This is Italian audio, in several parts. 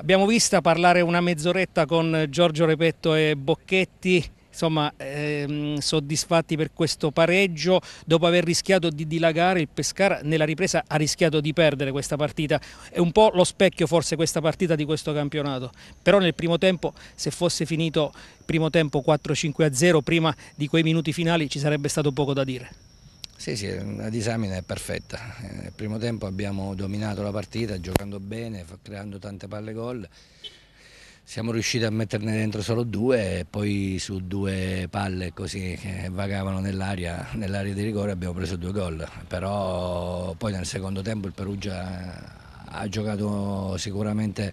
Abbiamo vista parlare una mezz'oretta con Giorgio Repetto e Bocchetti, insomma ehm, soddisfatti per questo pareggio dopo aver rischiato di dilagare il Pescara nella ripresa ha rischiato di perdere questa partita è un po' lo specchio forse questa partita di questo campionato però nel primo tempo se fosse finito il primo tempo 4-5-0 prima di quei minuti finali ci sarebbe stato poco da dire sì, sì, la disamina è perfetta. Nel primo tempo abbiamo dominato la partita giocando bene, creando tante palle gol. Siamo riusciti a metterne dentro solo due e poi su due palle così che vagavano nell'area, di rigore abbiamo preso due gol. Però poi nel secondo tempo il Perugia ha giocato sicuramente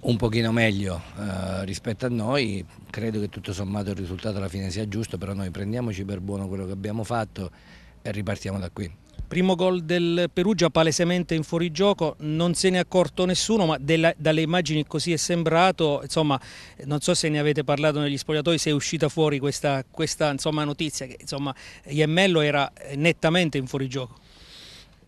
un pochino meglio eh, rispetto a noi. Credo che tutto sommato il risultato alla fine sia giusto, però noi prendiamoci per buono quello che abbiamo fatto e ripartiamo da qui. Primo gol del Perugia palesemente in fuorigioco, non se ne è accorto nessuno, ma della, dalle immagini così è sembrato, insomma, eh, non so se ne avete parlato negli spogliatoi, se è uscita fuori questa, questa insomma, notizia che insomma, Iemmello era eh, nettamente in fuorigioco.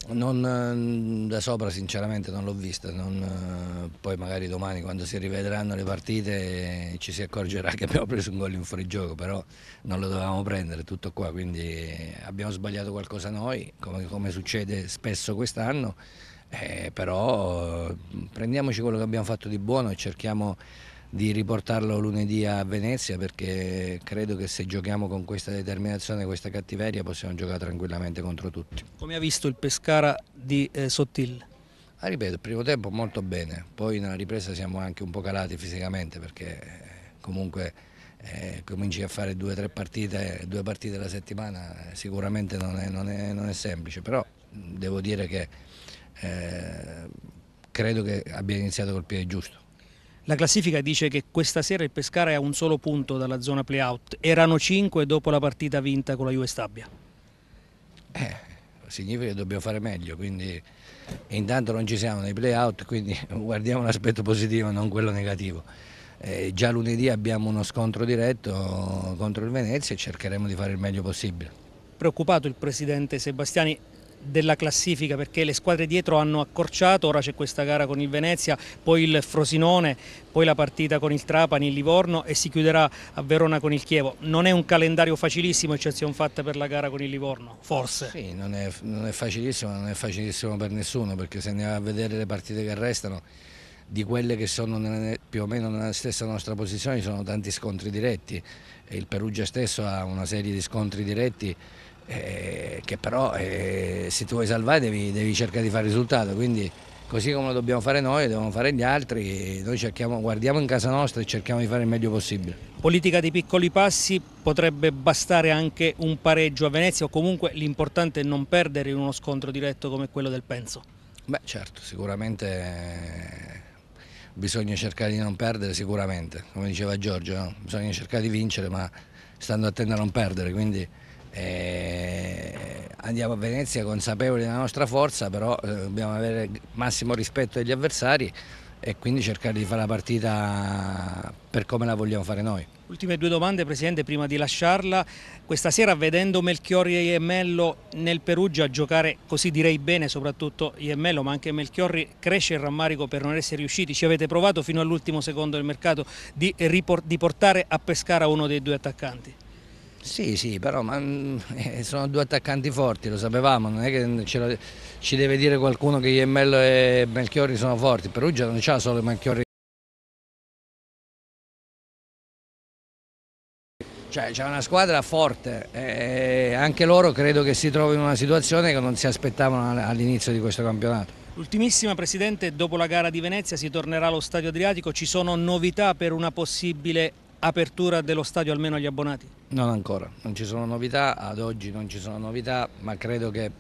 Non, mm, da sopra sinceramente non l'ho vista, non, eh, poi magari domani quando si rivedranno le partite eh, ci si accorgerà che abbiamo preso un gol in fuorigioco, però non lo dovevamo prendere, tutto qua, quindi eh, abbiamo sbagliato qualcosa noi, come, come succede spesso quest'anno, eh, però mm, prendiamoci quello che abbiamo fatto di buono e cerchiamo di riportarlo lunedì a Venezia perché credo che se giochiamo con questa determinazione, questa cattiveria possiamo giocare tranquillamente contro tutti. Come ha visto il Pescara di eh, Sottile? Ah, ripeto, primo tempo molto bene, poi nella ripresa siamo anche un po' calati fisicamente perché eh, comunque... Eh, cominci a fare due o tre partite, due partite alla settimana eh, sicuramente non è, non è, non è semplice, però devo dire che eh, credo che abbia iniziato col piede giusto. La classifica dice che questa sera il Pescara è a un solo punto dalla zona playout, erano 5 dopo la partita vinta con la Juve Stabia. Eh, significa che dobbiamo fare meglio, quindi intanto non ci siamo nei playout, quindi guardiamo l'aspetto positivo, non quello negativo. Eh, già lunedì abbiamo uno scontro diretto contro il Venezia e cercheremo di fare il meglio possibile. Preoccupato il presidente Sebastiani, della classifica perché le squadre dietro hanno accorciato, ora c'è questa gara con il Venezia, poi il Frosinone, poi la partita con il Trapani, il Livorno e si chiuderà a Verona con il Chievo. Non è un calendario facilissimo, eccezione fatta per la gara con il Livorno, forse? Sì, non è, non è facilissimo, non è facilissimo per nessuno perché se andiamo a vedere le partite che restano di quelle che sono nella, più o meno nella stessa nostra posizione ci sono tanti scontri diretti e il Perugia stesso ha una serie di scontri diretti eh, che però eh, se tu vuoi salvare devi, devi, cercare di fare risultato, quindi così come lo dobbiamo fare noi, lo devono fare gli altri, noi cerchiamo, guardiamo in casa nostra e cerchiamo di fare il meglio possibile. Politica di piccoli passi, potrebbe bastare anche un pareggio a Venezia o comunque l'importante è non perdere in uno scontro diretto come quello del Penso? Beh certo, sicuramente eh, bisogna cercare di non perdere sicuramente, come diceva Giorgio, no? bisogna cercare di vincere ma stando attenti a non perdere, quindi eh, andiamo a Venezia consapevoli della nostra forza, però eh, dobbiamo avere massimo rispetto degli avversari e quindi cercare di fare la partita per come la vogliamo fare noi. Ultime due domande Presidente prima di lasciarla, questa sera vedendo Melchiorri e Iemmello nel Perugia a giocare così direi bene soprattutto Iemmello ma anche Melchiorri cresce il rammarico per non essere riusciti, ci avete provato fino all'ultimo secondo del mercato di, di portare a Pescara uno dei due attaccanti? Sì, sì, però ma, mm, eh, sono due attaccanti forti, lo sapevamo, non è che la, ci deve dire qualcuno che Iemmello e Melchiori sono forti, Perugia non c'ha solo Melchiori. Cioè c'è una squadra forte e eh, anche loro credo che si trovino in una situazione che non si aspettavano all'inizio di questo campionato. Ultimissima Presidente, dopo la gara di Venezia si tornerà allo Stadio Adriatico, ci sono novità per una possibile apertura dello stadio almeno agli abbonati? Non ancora, non ci sono novità, ad oggi non ci sono novità, ma credo che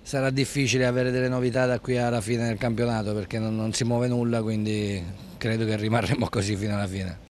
sarà difficile avere delle novità da qui alla fine del campionato perché non, non si muove nulla, quindi credo che rimarremo così fino alla fine.